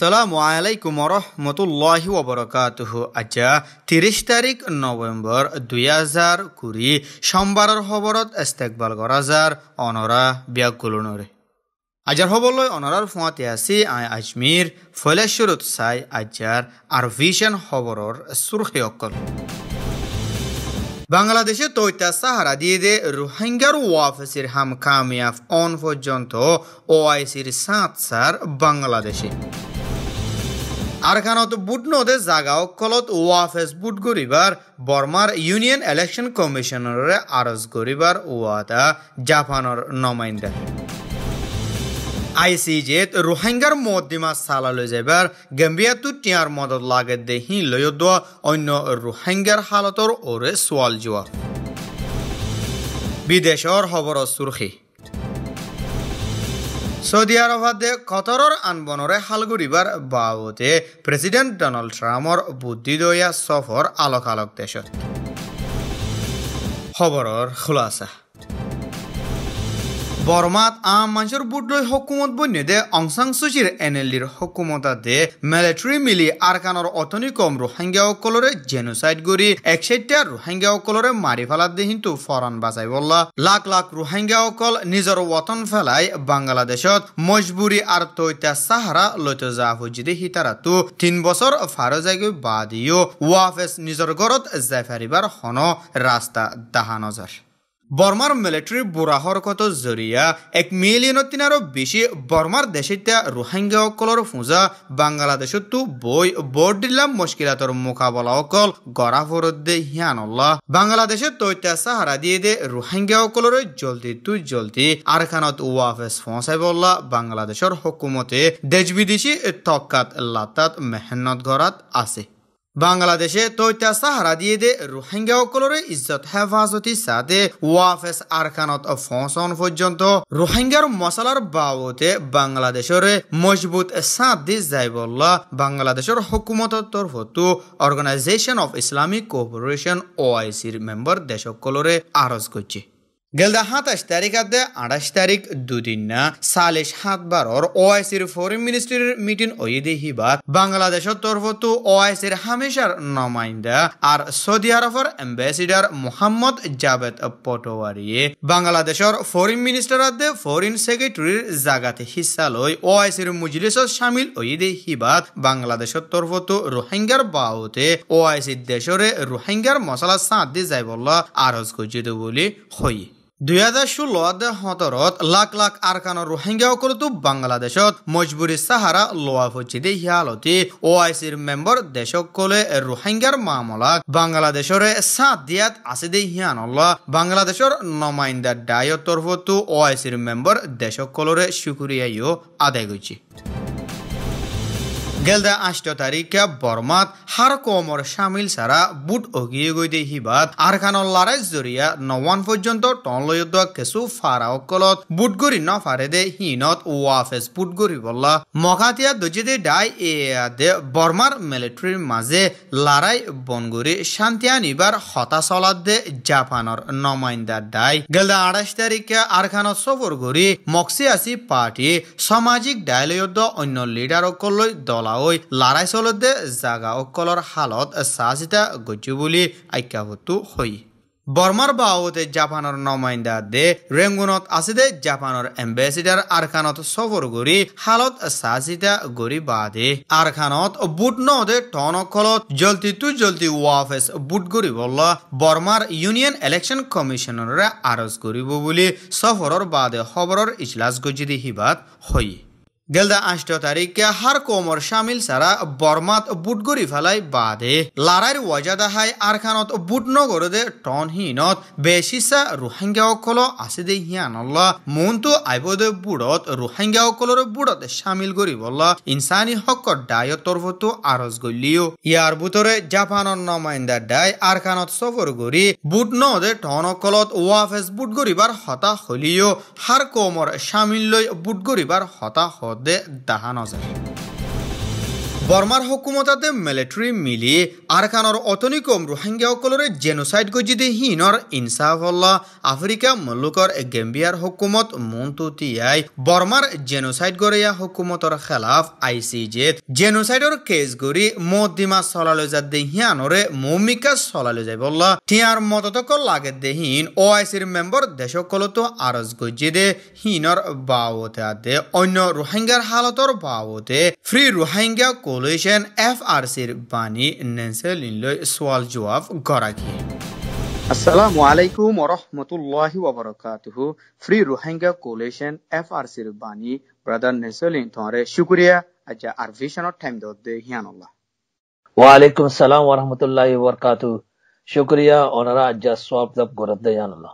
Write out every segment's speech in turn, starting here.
আসসালামু আলাইকুম রহমতুল্লাহ ওবরকাত আজা আচ্ছা, তিরিশ তারিখ নভেম্বর দুই হাজার কুড়ি সোমবারের খবরত ইস্তেকবাল গরাজার অনরা ব্যাকুলনরে আজার হবলৈ অনরার ফুঁয়াতে আছি আই আজমির ফলেশ্বর উৎসাই আজার আর ভিশন খবরর সুরখী অকল বাংলাদেশে তৈতা সাহারা দিয়ে দে রোহিঙ্গার ওয়াফেসির হাম কামিয়াব অন পর্যন্ত ওআইসির সাঁত সার বাংলাদেশে আরখানত বুটনদের জাগা অকলত ওয়াফেস বুট গরিবার বর্মার ইউনিয়ন ইলেকশন কমিশনারে আরজ গরিবার ওয়াদা জাপানের নমাইন্দা আইসিজেত রোহিঙ্গার মদ্দিমা সালালে যাইবার গম্বিয়াতু টিয়ার মদত লাগে দেহি লৈ লয়দা অন্য রোহিঙ্গার হালতর ওরে সওয়াল জোয়া বিদেশর খবর সুরখী সৌদি আরবাদে কতরর আনবনরে হালগুড়িবার বাবদে প্ৰেচিডেণ্ট ডনাল্ড ট্রাম্পর বুদ্ধিদয়া চফৰ সফর আলোকালোক দেশত খবৰৰ খুলাসা বর্মাত আম মানুষের বুট হকুমত বন্যে দে অংসাং সুচির এন হকুমতা দে মিলিটারি মিলি আরকানর অতনি কম রোহিঙ্গা সকলরে জেনোসাইড করি একসাইটটা রোহিঙ্গা সকলরে মারি ফেলার দে কিন্তু ফরান বাঁচাই বললা লাখ লাখ রোহিঙ্গা সকল নিজের ওতন ফেলাই বাংলাদেশত মজবুরি আর তৈতা সাহারা লইতে যা হজিদে হিতারাতু তিন বছর ফারো জায়গায় বাদিও ওয়াফেস নিজের ঘরত জাফারিবার হন রাস্তা দাহা নজর বর্মার মিলিটারি বুড়া হরকত জরিয়া এক মিলিয়নতিনারও বেশি বর্মার রোহিঙ্গা অকলর ফুঁজা বাংলাদেশত বৈ বৰ্ডিলা মুস্কিলাতৰ মোকাবলা অকল গড়া ফরত দে হিয়ানল্লাহ বাংলাদেশে তৈতা সাহাৰা দিয়ে দে অকলর জলদি তু জলদি ওয়াফেস ৱাফেজ বললা বাংলাদেশৰ হকুমতে দেশ বিদেশি তকাত লাতাত মেহনত গড়াত আছে বাংলাদেশে তৈতা সাহারা দিয়ে দে রোহিঙ্গা অকলরে ইজ্জত হেফাজতি সাদে ওয়াফেস আরখানত ফসন পর্যন্ত রোহিঙ্গার মশলার বাবদে বাংলাদেশের মজবুত সাঁত দি যাই বললা বাংলাদেশের হুকুমতের তরফতু অর্গানাইজেশন অফ ইসলামিক কোপারেশন ওআইসির মেম্বার দেশ অকলরে আরজ করছে গেলদা সাতাশ তারিখ আদে আঠাশ তারিখ দুদিন না সালিশ সাত বারর ওআইসির ফরেন মিনিস্ট্রির মিটিং ওই দেহিবা বাংলাদেশের তরফত ওআইসির হামেশার নমাইন্দা আর সৌদি আরবের এম্বাসিডার মোহাম্মদ জাভেদ পটোয়ারি বাংলাদেশের ফরেন মিনিস্টার আদে ফরেন সেক্রেটারির জাগাতে হিসা লই ওআইসির মজলিসত সামিল ওই দেহিবাত বাংলাদেশের তরফত রোহিঙ্গার বাউতে ওআইসির দেশরে রোহিঙ্গার মশলা সাঁত দি যাইবল্লা আরজ করছিল বলি হই দুই হাজার ষোলত সতরত লাখ লাখ আরকানৰ ৰোহিংগীয়াসকলতো বাংলাদেশত মজবুৰি চাহাৰা লোৱা হৈছে দেই হিয়ালতে অ' আই চিৰ মেম্বৰ দেশসকলে ৰোহিংগীয়াৰ মামলাক বাংলাদেশৰে চাহ দিয়াত আছে দেই হিয়ানল্লা বাংলাদেশৰ নমাইন্দা ডায়ৰ তৰফতো অ' আই চিৰ মেম্বৰ দেশসকলৰে চুকুৰিয়াইও আদায় কৰিছে গেলদা আষ্ট তারিখে বর্মাত হার কমর সামিল সারা বুট অগিয়ে গইতে দে হিবাত আর লড়াই জরিয়া নওয়ান পর্যন্ত টনলয়ুদ্ধ কেসু ফারা অকলত বুট গরি ন ফারে দে হিনত ওয়াফেস বুট বললা মখাতিয়া মকাতিয়া দজিদে ডাই এ দে বর্মার মিলিটারির মাঝে লড়াই বনগুরি শান্তিয়া নিবার হতা চলাত দে জাপানর নমাইন্দার ডাই গেলদা আড়াইশ তারিখে আর খানত সফর গরি মক্সিয়াসি পার্টি সামাজিক ডায়লয়ুদ্ধ অন্য লিডার লিডারকলৈ দলাও হৈ লাৰাই চলতে জাগাসকলৰ হালত চা চিতা গৈছো বুলি আখ্যাভূতো হৈ বৰ্মাৰ বাহুতে জাপানৰ নমাইণ্ডা দে ৰেংগুনত আছে দে জাপানৰ এম্বেচিডাৰ আৰখানত চফৰ কৰি হালত চা চিতা কৰি বা দে আৰখানত বুট ন দে অকলত জল্দি টু জল্দি ৱাফেচ বুট কৰিব বৰ্মাৰ ইউনিয়ন ইলেকশ্যন কমিশ্যনৰে আৰজ কৰিব বুলি চফৰৰ বাদে খবৰৰ ইজলাছ গজি দি সিবাদ হয় গেলদা আষ্ট তারিখে হার কোমর সামিল সারা বর্মাত বুটগরি ফেলাই বাদে লারাইর ওয়াজাদাহাই আরখানত বুটনগর দে টনহীনত বেশিসা রোহিঙ্গা অকল আসে দে হিয়ানল্লা মনতো আইবদে বুড়ত রোহিঙ্গা অকলর বুড়ত সামিল করি বললা ইনসানি হকর ডায়ত তরফতো আরজ গলিও ইয়ার বুতরে জাপানর নমাইন্দা ডাই আরখানত সফর গরি বুট ন দে টন অকলত ওয়াফেস বুট গরিবার হতা হলিও হার কোমর সামিল লই বুট গরিবার হতা হত de Dahanoze. বর্মার হকুমতাতে মিলিটারি মিলি আরকানর অতনিকম রোহিঙ্গাসকলরে জেনোসাইড গজিদে হিনর ইনসাফল্লা আফ্রিকা মল্লুকর গেম্বিয়ার হকুমত মন্তুতিয়াই বর্মার জেনোসাইড গরিয়া হকুমতর খেলাফ আইসিজে জেনোসাইডর কেস গরি মত দিমা চলালে যা দেহিয়ানরে মৌমিকা চলালে যাই বল্লা টিয়ার মততক লাগে দেহীন ও আইসির মেম্বর দেশকলতো আরজ গজিদে হিনর বাওতে আদে অন্য রোহিঙ্গার হালতর বাওতে ফ্রি রোহিঙ্গা এফ Solution FRC'র বাণী নেন্সেলিনলৈ সওয়াল জবাব গৰাকী আসসালামু আলাইকুম ওরহমতুল্লাহি ওবরাকাতুহু free Rohingya coalition F R সির বাণী ব্রাদার নেসলিন থরে শুকরিয়া আচ্ছা আর ভিশনত টাইম দে হিয়ানুল্লাহ ওয়া আলাইকুম আসসালাম ওয়া রাহমাতুল্লাহি ওয়া বারাকাতুহু শুকরিয়া ওনারা আজ্জা সওয়াব দব গরদ হিয়ানুল্লাহ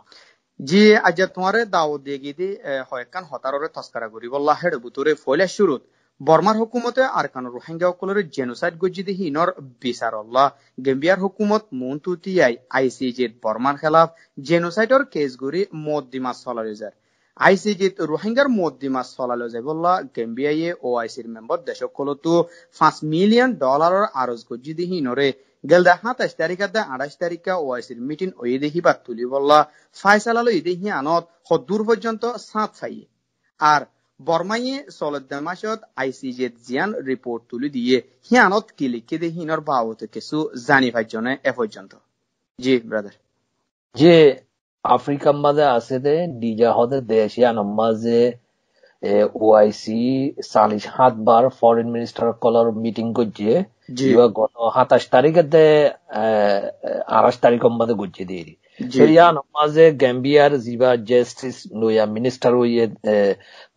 জি আজ্জা তোমারে দাওয়াত দেগি দি হয় কান হতাররে তাসকারা করি বল্লাহ হেড বুতুরে ফলে শুরুত বৰ্মাৰ হকুমতে আৰকানৰ ৰোহিংগা জেনোচাইড গজি দেহি ইনৰ বিচাৰল্লা গেম্বিয়াৰ হকুমত মন তুতিয়াই আই চি জিত বৰ্মাৰ খেলাফ জেনোচাইডৰ কেছ গুৰি মদ্দিমা চলালে যায় আই চি জিত ৰোহিংগাৰ মদ্দিমা চলালে যায় বল্লা গেম্বিয়াইয়ে অ আই চিৰ মেম্বৰ দেশসকলতো পাঁচ মিলিয়ন ডলাৰৰ আৰজ গজি দেহি ইনৰে গেলদা সাতাইশ তাৰিখতে আঠাইশ তাৰিখে অ আই চিৰ মিটিং অয়ে দেহি বা তুলি বল্লা ফাইচালালৈ দেহি আনত সদূৰ পৰ্যন্ত চাঁত চাই আৰু বর্মাইয়ে চলদ্দা মাসত আই জিয়ান রিপোর্ট তুলি দিয়ে হিয়ানত কিলিকে দে হিনর বাবত কিছু জানি ভাইজনে এ পর্যন্ত জি ব্রাদার যে আফ্রিকা মাঝে আছে দে ডিজা হদের দেশ ইয়ানম মাঝে ওআইসি সালিশ হাতবার ফরেন মিনিস্টার কলর মিটিং করছে গত সাতাশ তারিখে আড়াশ তারিখ মাঝে গুজিয়ে দিয়ে Sheria গ্যাম্বিয়ার জিবা Ziba Justice মিনিস্টার হইয়ে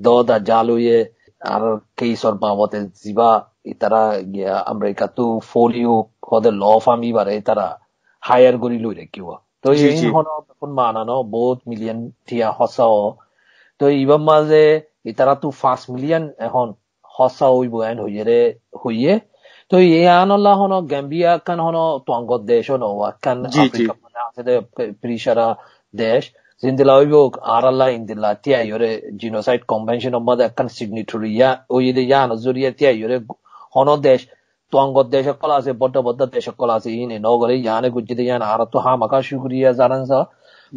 দদা Doda Jaluye আর কেস অর বাবতে জিবা ইতারা গিয়া আমেরিকা তো ফোলিও হদে ল ফামি বারে ইতারা হায়ার গরি লই রে কিও তো এই হন তখন মানানো বহুত মিলিয়ন টিয়া হসাও তো ইবা মাঝে ইতারা তো ফাস মিলিয়ন এখন হসা হইব এন হইয়ে হইয়ে তো ইয়ান আল্লাহ হন গ্যাম্বিয়া কান হন তো অঙ্গ দেশ হন কান Africa the Prishara Desh. Zindilawibok Arala in the Latia Yore Genocide Convention of Mother Kan Signatory Ya Oyidiyan Zuria Tia Yore Hono Desh Twangot Desha Kolase Botta Botta Desha Kolase in Inogore Yane Gujidiyan Aratu Hamaka Shukriya Zaranza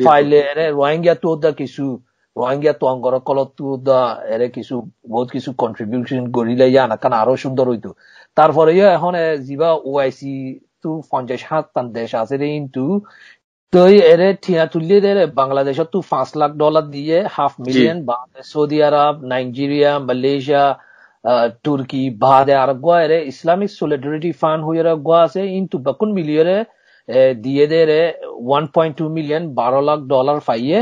File Rohingya Toda Kisu Rohingya তো অঙ্গর কলতু এর কিছু বহুত কিছু contribution করিলে ইয়া নাকান আরো সুন্দর হইতো তারপরেও এখন জিবা ওআইসি পঞ্চাশ হাত্তান দেশ আছে রে কিন্তু তই এরে ঠিয়া তুললে রে বাংলাদেশত তু পাঁচ লাখ ডলার দিয়ে half million Saudi Arab Nigeria Malaysia Turkey বাদে আর গোয়া এরে ইসলামিক সলিডারিটি ফান্ড হয়ে রে গোয়া আছে কিন্তু বাকুন মিলিয়রে দিয়ে দেরে ওয়ান পয়েন্ট টু মিলিয়ন বারো লাখ ডলার পাইয়ে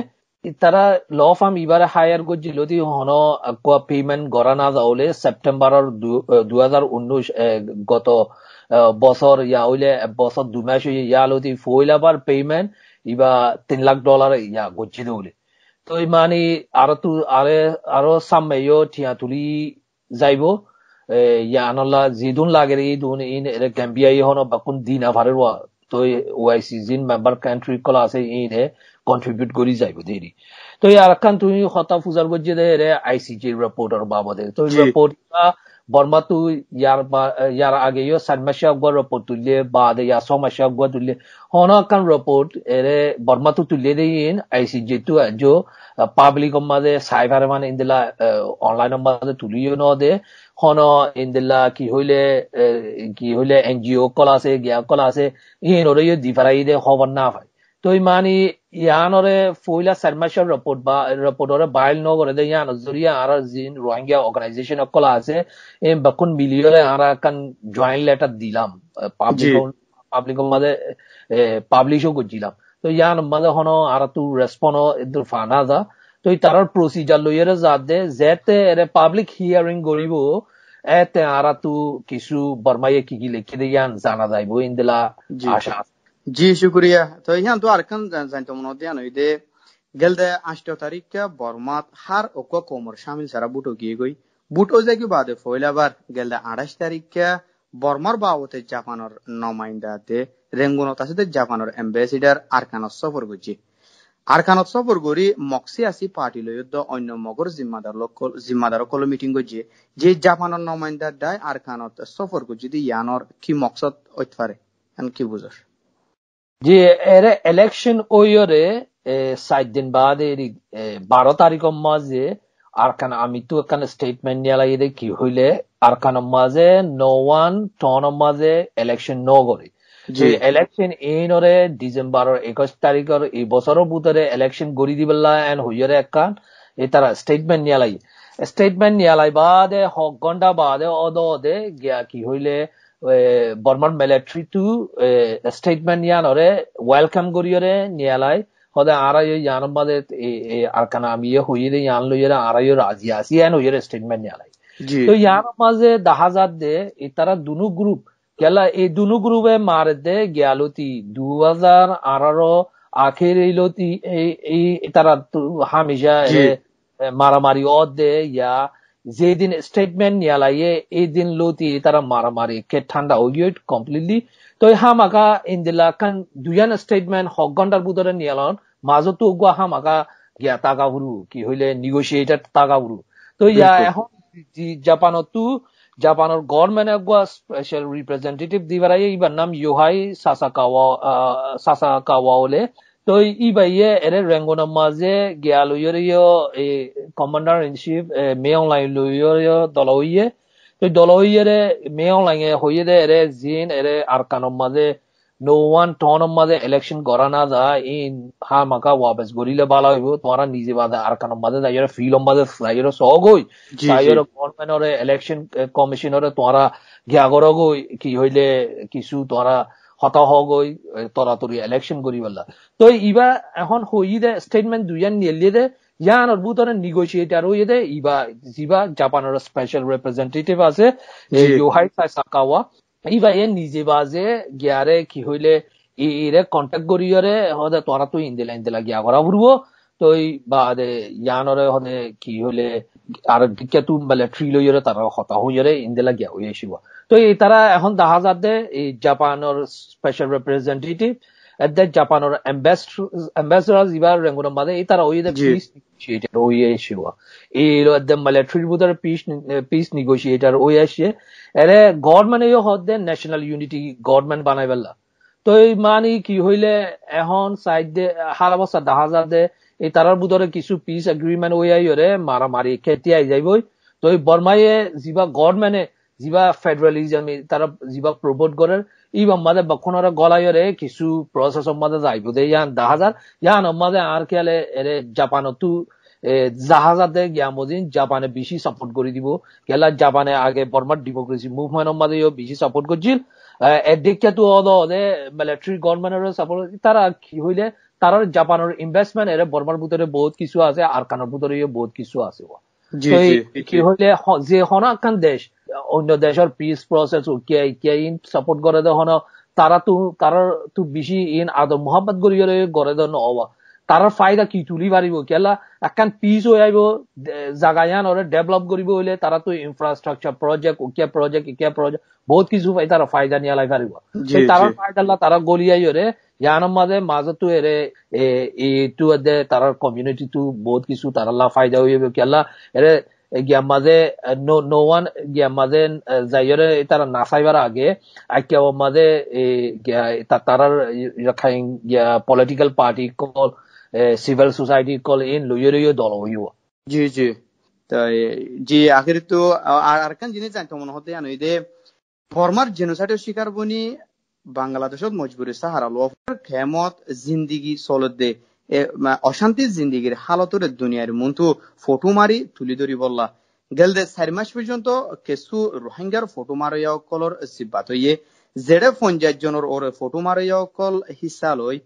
তারা ল ফার্ম ইবারে হায়ার করছিল যদি হন আকুয়া পেমেন্ট গড়া না যাওলে সেপ্টেম্বর দু হাজার উনিশ গত বছর ইয়া হইলে বছর দু মাস হইলে ইয়া হইলে ফইল আবার পেমেন্ট ইবা তিন লাখ ডলার ইয়া গজ্জি দৌলে তো মানে আরো তু আরে আরো সামনেও ঠিয়া তুলি যাইব ইয়া আনল্লা আনলা দুন লাগে রে দুন ইন এর গ্যাম্বিয়া ইহন বা কোন দিন আভারের তো ওআইসি জিন মেম্বার কান্ট্রি কল আছে ইন হে কন্ট্রিবিউট করি যাইব দেরি তো ইয়াৰ কাৰণ তুমি হতা ফুজার গজি দে আই চি জিৰ বাবদে তো রিপোর্ট برمتو یار با یار اگه یو سن مشاب گو رپورت تولی بعد یا سو مشاب گو تولی هونا کن رپورت اره برمتو تولی دین ای سی جی تو جو پابلیک ماده সাইভার মানে ইনদিলা অনলাইন মাঝে তুলিও ন দে হন ইনদিলা কি হইলে কি হইলে এনজিও কল আছে গিয়া কল আছে ইন ওরে দিফারাই দে খবর না পায় মানি ইয়ানরে ফইলা সারমাশর রিপোর্ট বা রিপোর্টরে বাইল নগরে দে ইয়ান জুরিয়া আর জিন রোহিঙ্গা অর্গানাইজেশন অকল আছে এম বাকুন মিলিয়লে আর কান জয়েন্ট লেটার দিলাম পাবলিক পাবলিক মাঝে পাবলিশও করছিলাম তো ইয়ান মাঝে হন আর তু রেসপন এদুর ফানা দা তো তার প্রসিজার যা দে যেতে এরে পাবলিক হিয়ারিং করিব এতে আর তু কিছু বর্মাইয়ে কি কি লিখে দে ইয়ান জানা যাইব ইন্দিলা আশা জি শুক্রিয়া তো ইহান তো আর কেন জানতো মনে দিয়ান ওই দে গেলদে আষ্ট তারিখে বর্মাত হার ওক কোমর শামিল সারা বুটো গিয়ে গই বুটো যে কি বাদে ফইলাবার গেলদে আঠাশ তারিখে বর্মার বাবতে জাপানের নমাইন্দা দে রেঙ্গুনত আছে জাপানের এম্বাসিডার আরকানত সফর করছে আরকানত সফর করি মক্সি আসি পার্টি লৈ অন্য মগর জিম্মাদার লোক জিম্মাদার কল মিটিং করছে যে জাপানের নমাইন্দা দায় আরকানত সফর করছে ইয়ানর কি মকসদ ওইতে পারে কি বুঝস যে এরে ইলেকশন ওয়ারে সাত দিন বাদ এর বারো তারিখ মাঝে আর কান আমি তো এখানে স্টেটমেন্ট নিয়ে লাগিয়ে কি হইলে আর কান মাঝে নো ওয়ান টন মাঝে ইলেকশন ন করে যে ইলেকশন এইনরে ডিসেম্বরের একুশ তারিখের এই বছরের ভিতরে ইলেকশন গড়ি দিবেলা এন হইয়রে একান এ তারা স্টেটমেন্ট নিয়ে লাগি স্টেটমেন্ট নিয়ে লাই বাদে হক ঘন্টা বাদে অদে গিয়া কি হইলে বর্মার মিলিটারি টু স্টেটমেন্ট ইয়ানরে ওয়েলকাম নিয়ালাই হদে আরকানা আমি ইয়ান রাজি আসি ইয়ান স্টেটমেন্ট নিয়ালাই তো ইয়ার মাঝে দেখা যাত দে তারা দুনু গ্রুপ গেলা এই দুনু গ্রুপে মার দে গেলতি দু হাজার আঠারো আখের এইলতি এই তারা হামিজা মারামারি অ দে ইয়া যেদিন স্টেটমেন্ট নিয়ালাইয়ে এই দিন লোতি তারা মারামারি কে ঠান্ডা ওইট কমপ্লিটলি তো হামাকা ইন্দিলা কান দুয়ান স্টেটমেন্ট হক ঘন্টার বুদরে নিয়ালন মাজতো গুয়া হামাকা গিয়া তাগা হুরু কি হইলে নিগোসিয়েটার তাগা হুরু তো ইয়া এখন জাপানতো জাপানের গভর্নমেন্ট গুয়া স্পেশাল রিপ্রেজেন্টেটিভ দিবার ইবার নাম ইউহাই সাসাকাওয়া সাসাকাওয়া ওলে তই ই বাইয়ে এৰে ৰেংগনৰ মাজে গিয়া লৈৰিয় এই কমাণ্ডাৰ ইন চিফ মেয়ং লাই লৈৰিয় দলৌয়ে তই দলৌয়েৰে মেয়ং লাঙে হৈয়েৰে এৰে জিন এৰে আৰকানৰ মাজে নো ওৱান টনৰ মাজে ইলেকশ্যন কৰা না যা ই হা মাকা ৱাপেছ গৰিলে ভাল আহিব তোমাৰ নিজে বাজে আৰকানৰ মাজে যাইৰে ফিল মাজে যাইৰে চহগ হৈ যাইৰে গভৰ্ণমেণ্টৰে ইলেকশ্যন কমিশ্যনৰে তোমাৰ গিয়া গৰগ হৈ কি হৈলে কিছু তোমাৰ হতা হ গৈ তৰাতৰি ইলেকশ্যন কৰি পেলা তই ইবা এখন সহি দে ষ্টেটমেণ্ট দুইয়ান নিয়ে দে ইয়ান অদ্ভুতৰে নিগচিয়েট আৰু ইয়ে দে ইবা যিবা জাপানৰ স্পেচিয়েল ৰিপ্ৰেজেন্টেটিভ আছে ইউহাই চাকাৱা ইবা এ নিজে বাজে গিয়াৰে কি হইলে ইৰে কন্টেক্ট করিয়রে হদে তোরা তুই ইন্দিলা ইন্দিলা গিয়া করা ঘুরবো তই বা দে ইয়ানৰে হনে কি হলে আৰু দিকেতো মানে ট্ৰিলৈৰে তাৰ হতাহৈৰে ইন্দেলা গিয়া হৈ আহিব তো এই তারা এখন যাত দে এই জাপানের স্পেশাল রিপ্রেজেন্টেটিভ এট দ্য জাপানের অ্যাম্বাসেডর ইবার রেঙ্গুন মাদে এই তারা ওই দ্য পিস নেগোশিয়েটর ওই এসিওয়া এই লো এট দ্য মিলিটারি বুদার পিস পিস নেগোশিয়েটর ওই আসিয়ে এরে গভর্নমেন্ট ইয়ো হদ দে ন্যাশনাল ইউনিটি গভর্নমেন্ট বানাইবেলা তো এই মানে কি হইলে এখন সাইড দে হারা দাহা যাত দে এই তাৰ বুধৰে কিছু পিচ এগ্ৰিমেণ্ট ওয়াইয়ৰে মাৰা মাৰি কেতিয়াই যাব তো এই বৰ্মায়ে যিবা গভৰ্ণমেণ্টে যিবা ফেডাৰেলিজম তাৰ যিবা প্ৰবোধ কৰে ই মাজে বক্ষণৰে গলায়ৰে কিছু প্ৰচেছ মাজে যাই দে ইয়ান দাহাজাৰ ইয়ান মাজে আৰ কিয়ালে এৰে জাপানতো জাহাজাতে জ্ঞামজিন জাপানে বেছি ছাপোৰ্ট কৰি দিব কেলা জাপানে আগে বৰ্মাৰ ডেমক্ৰেচি মুভমেণ্টৰ মাজে বেছি ছাপোৰ্ট কৰিছিল এডিকেটো অদ অদে মিলিটাৰী গভৰ্ণমেণ্টৰে তাৰা কি হ'লে তাৰ জাপানৰ ইনভেষ্টমেণ্ট এৰে বৰ্মাৰ ভিতৰত বহুত কিছু আছে আৰু কানৰ ভিতৰত বহুত কিছু আছে কি হলে যে হনাখান দেশ অন্য দেশৰ পিস প্ৰচেছ উকিয়া ইকিয়া ইন সাপোর্ট করে দেন তারা তো তারা তো ইন আদম মোহাম্মদ গৰিয়ৰে গৰে দে অবা তার ফাইদা কি তুলি পারিব কেলা একখান পিচ হয়ে আইব জাগায়ান ওরা ডেভেলপ হইলে তারা তো ইনফ্রাস্ট্রাকচার প্রজেক্ট উকিয়া প্রজেক্ট ইকিয়া প্রজেক্ট বহুত কিছু তাৰ ফাইদা নিয়ালাই পাৰিব তাৰ ফাইদা তাৰা গলিয়াই হৰে ইয়াৰ মাজে মাজতো হেৰে এইটো তাৰ কমিউনিটিটো বহুত কিছু তাৰাল্লা ফাইদা হৈ আহিব কেলা হেৰে গিয়া মাজে নো নো ওয়ান গিয়া মাজে যাইরে তারা না চাইবার আগে আইকিয়া মাজে তারার পলিটিক্যাল পার্টি কল সিভিল সোসাইটি কলেইন লইয়ে লইয়ে দল হইব জি জি তাই জি তো আর হতে শিকার বনি বাংলাদেশত মজবুরি সাহারা লফর দে অশান্তি জিন্দিগির হালতরে দুনিয়ার মন্তু ফটো মারি তুলি ধরি বললা গেলদে দে চার মাস পর্যন্ত কেসু রোহিঙ্গার ফটো মারিয়া কলর সিব্বাত হইয়ে জেড়ে পঞ্চায়েত জনের ওর ফটো মারিয়া কল হিসা লয়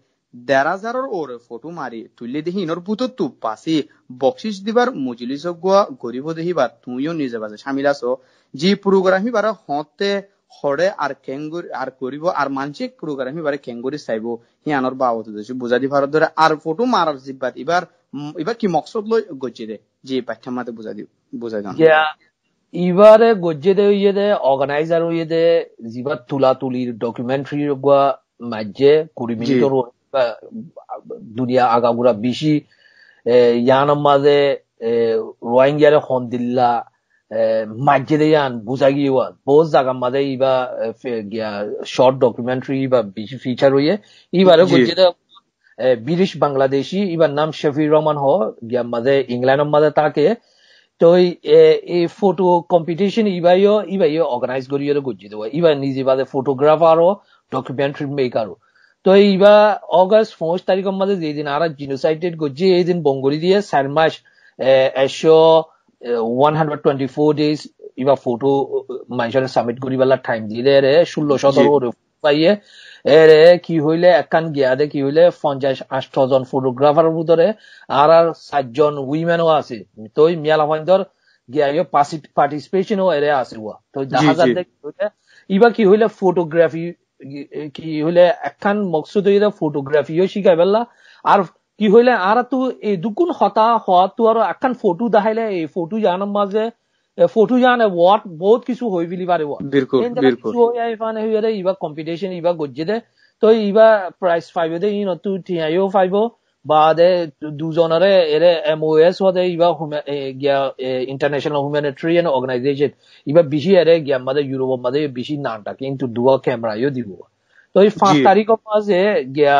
দেৰাজাৰৰ ওর ফটো মারি তুলি দেহি ইনৰ পুতো তু পাচি বকচিচ দিবার মজলিছ গোয়া গরিব দেহিবার তুইও নিজে বাজে সামিল আছ যি প্রোগ্রামই বাৰ হতে হড়ে আর কেঙ্গুর আর কৰিব আর মানসিক প্রোগ্রামই বাৰে কেঙ্গুরি চাইব হি আনর বাবত দেশি বুজা দি ধরে আর ফটো মারার জিব্বাত ইবাৰ এবার কি মকসদ লই গজি দে যি পাঠ্যমাতে বুজা দিওঁ বুজাই যাওঁ ইবারে গজ্জে দে ইয়ে দে অর্গানাইজার ইয়ে দে জিবার তুলা তুলির ডকুমেন্টারি গোয়া মাঝে কুড়ি মিনিটের দুনিয়া আগাগুড়া বেশি ইয়ানের মাঝে রোহিঙ্গিয়ারে সন্দিল্লা মাঝে ইয়ান বুঝা গিয়ে বহুত জায়গার মাঝে ইবা শর্ট ডকুমেন্টারি ইবা বেশি ফিচার হইয়ে ইবারে ব্রিটিশ বাংলাদেশি ইবার নাম শফির রহমান হ গিয়া মাঝে ইংল্যান্ডের মাঝে তাকে তো এই ফটো কম্পিটিশন ইবাইও ইবাই অর্গানাইজ করি গুজি দেব ইবার নিজে বাদে ফটোগ্রাফারও ডকুমেন্টারি মেকারও তো এইবার ઓગસ્ટ পঁচিশ তারিখ আমাদের જે দিন আর জিনোসাইটেড করছে এই দিন বঙ্গলি দিয়ে চার মাস একশো ওয়ান হান্ড্রেড টোয়েন্টি ডেজ ইবা ফটো মানুষের সাবমিট করিবেলা টাইম দিলে রে ষোলো সতেরো পাইয়ে এরে কি হইলে একখান গিয়াদে কি হইলে পঞ্চাশ আষ্ট জন ফটোগ্রাফার ভিতরে আর আর সাতজন উইমেনও আছে তো ওই মিয়ালা ফাইন্দর গিয়া পার্টিসিপেশনও এরে আছে ওয়া তো দেখা যাচ্ছে ইবা কি হইলে ফটোগ্রাফি কি হইলে একখান মকসুদ হইলে ফটোগ্রাফিও শিখাই পেলা আর কি হইলে আর তো এই দুকুন হতা হওয়া তো আর একখান ফটো দেখাইলে এই ফটো জানার মাঝে ফটো জানে ওয়ার্ড বহুত কিছু হই বলি পারে ইবা কম্পিটিশন ইবা গজ্জে দে তো ইবা প্রাইস ফাইভ দে ইন তো ঠিয়াইও ফাইভ বাদে دوزانره اره ام او اس و ایوا گیا اینٹرنیشنال هیومانیتریان اورگانایزیشن ایوا بیشی اره گیا مده یورو مده بیشی نانটা কিন্তু দুয়া ক্যামেরা দিব তো এই 5 তারিখ মাঝে গিয়া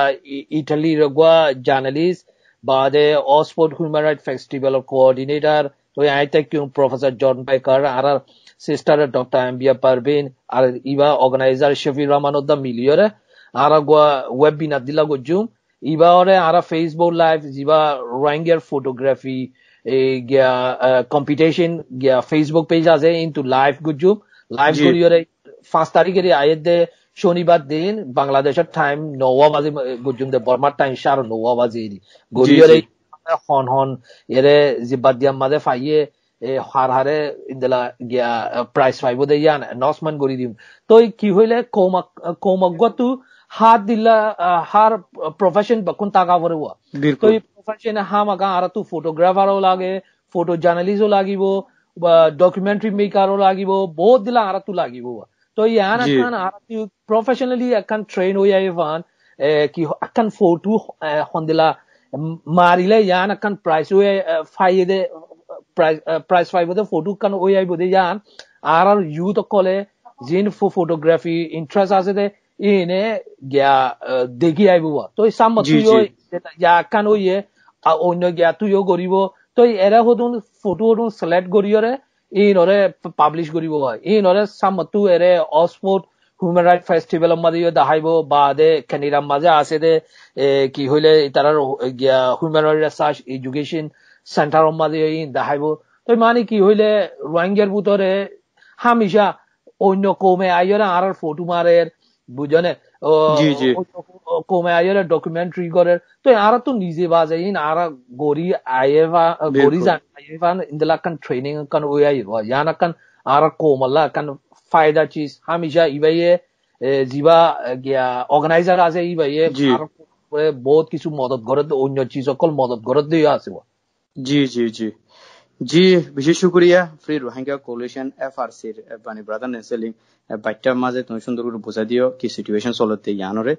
ইটালি রগোয়া জার্নালিস্ট বাদে Oxford human right festival coordinator তো আইতে কিউ প্রফেসর জন বাইকার আর সিস্টার ডক্টর বিয়া পারভিন আর ইবা অর্গানাইজার শফির রহমান ওদা মিলিয়রে আর গোয়া ওয়েবিনার দিলা গজুম ইবারে আরা ফেসবুক লাইভ জিবা রোহিঙ্গার ফটোগ্রাফি গিয়া কম্পিটিশন গিয়া ফেসবুক পেজ আছে ইন্টু লাইভ গুজু লাইভ গুজুরে পাঁচ তারিখের আয়ের দে শনিবার দিন বাংলাদেশের টাইম নওয়া বাজে গুজুম দে বর্মার টাইম সার নওয়া বাজে গুজুরে হন হন এরে জিব্বাদ দিয়া মাঝে ফাইয়ে হার হারে ইন্দেলা গিয়া প্রাইস ফাইব দে ইয়ান নসমান করি দিম তো কি হইলে কৌমক কৌমজ্ঞ তু हा दिला हा प्रोफेशन बघून तागा वर तो प्रोफेशन हा मला आता तू फोटोग्राफर लागे फोटो जर्नलिस्ट लागिव डॉक्युमेंट्री मेकर लागिव बहुत दिला आरा तू लागिव तो यान अखान प्रोफेशनली अखान ट्रेन हो जाए फान कि अखान फोटो हंदिला मारिले यान अखान प्राइस हो फाइए दे প্ৰাইজ পাই বোধে ফটো আহিব দে ইয়ান আৰু ইউ তো কলে যি ফটোগ্ৰাফী ইণ্টাৰেষ্ট আছে দে ဤနဲ့ကြာဒေကြီးရဘူးသူစမ်းမသူရရကန်လို့ရအုံညကြသူရကိုရဘူးသူအဲ့ရဟိုတုန်ဖိုတိုတုန်ဆလက်ကိုရရဤနော်ရပပလစ်ကိုရဘူးဤနော်ရစမ်းမသူရအော့စပတ်ဟူမန်ရိုက်ဖက်စတီဗယ်မှာရဒဟိုင်ဘဘာဒေကနေရာမှာကြာဆက်တဲ့အကီဟိုလေတရာကြာဟူမန်ရိုက်ရစာအေဂျူကေးရှင်းစင်တာမှာရဤဒဟိုင်ဘသူမနီကီဟိုလေရိုင်းဂျာဘူးတော့ရဟာမီရှာအုံညကိုမဲအယောရန်အာရဖိုတူမာရဲ့ बुझने जी जी कोमायर डॉक्यूमेंट्री कर तो यार तो निजेबाज है इन आरा गोरी आएवा गोरी जान आएवा इंदला कन ट्रेनिंग कन ओया इवा याना कन आरा कोमला कन फायदा चीज हमेशा इवा ये जीवा गया ऑर्गेनाइजर आसे इवा ये बहुत কিছু मदद करत অন্য चीज অকল মদদ করত দিয়া আছে জি জি জি জি বিশেষ শুকরিয়া ফ্রি রোহিঙ্গা কোলিশন আর সির মানে ব্রাদার নেসেলিং বাইটার মাঝে তুমি সুন্দর করে বোঝা দিও কি সিচুয়েশন চলতে ইয়ানরে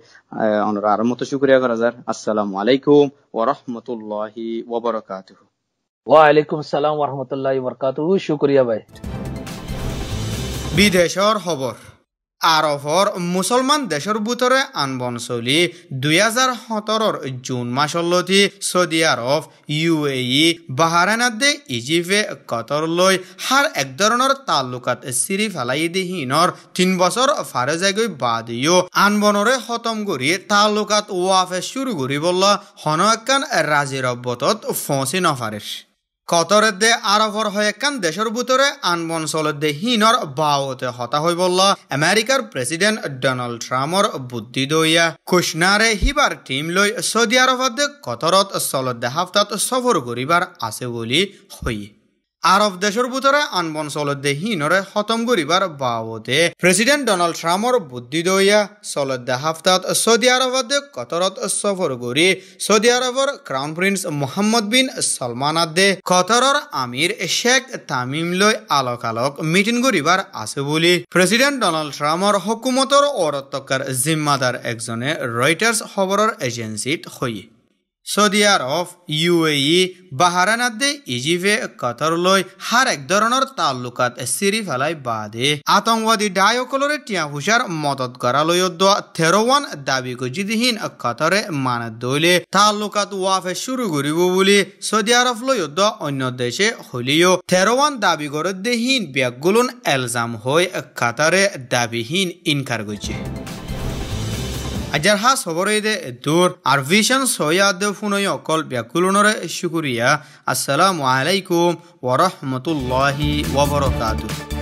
অনরা আর মতো শুকরিয়া করা যার আসসালামু আলাইকুম ওয়া রাহমাতুল্লাহি ওয়া বারাকাতুহু ওয়া আলাইকুম সালাম ওয়া রাহমাতুল্লাহি ওয়া বারাকাতুহু শুকরিয়া ভাই বিদেশের খবর আরবর মুসলমান দেশের ভিতরে আনবন চলি দুই হাজার সতেরোর জুন মাসলতি Saudi Arab U A E বাহারাইনাদে ইজিপে কতর কতরলৈ হার এক ধরনের তালুকাত সিরি ফেলাই দিহীনর তিন বছর ফারে যায়গৈ বাদিও আনবনরে খতম করি তালুকাত ওয়াফে শুরু করি হন হনকান রাজির বতত ফসি নফাৰিছ কতরের দে আরবর হয়ে কান দেশের ভিতরে চলের দে হিনর বাওতে হতা হই বলল আমেরিকার প্রেসিডেন্ট ডোনাল্ড ট্রাম্পর বুদ্ধি দইয়া কুশনারে হিবার টিম লৈ সৌদি আরবত দে কতরত চলত দে হাফতাত সফর করিবার আছে বলি হই আৰৱ দেশৰ ভিতৰে আন বনচল দেহীনৰে খতম কৰিবৰ বাবদে প্ৰেছিডেণ্ট ডনাল্ড ট্ৰাম্পৰ বুদ্ধি দিয়া চলদ্দে হাফতাত সৌদি আরবাদে কতরত সফর করি সৌদি আরবর crown prince Mohammad bin Salman আদে কতরর আমির শেখ তামিম লৈ আলোক আলোক মিটিং করিবার আছে বুলি প্ৰেছিডেণ্ট ডনাল্ড ট্ৰাম্পৰ হকুমতৰ অৰত্যকাৰ জিম্মাদাৰ একজনে ৰয়টাৰ্স খবৰৰ এজেন্সিত হয়ে সৌদি আরব ইউ এ ই বাহারান আদে ইজিপে কতরলৈ হাৰ এক ধৰণৰ তালুকাত চিৰি ফেলাই বাদে আতংকবাদী ডায়সকলৰে টিয়া ফুচাৰ মদত কৰালৈ দোৱা থেৰৱান দাবী গজিদিহীন কতৰে মানত দৈলে তালুকাত ৱাফে শুৰু কৰিব বুলি সৌদি আৰব লৈ দোৱা অন্য দেশে হলিও থেৰৱান দাবী গৰদেহীন ব্যাগুলন এলজাম হৈ কাতাৰে দাবীহীন ইনকাৰ গৈছে أجرها صبريد الدور عرفيشن سوياد فنيو قلب يكلونر الشكريا السلام عليكم ورحمة الله وبركاته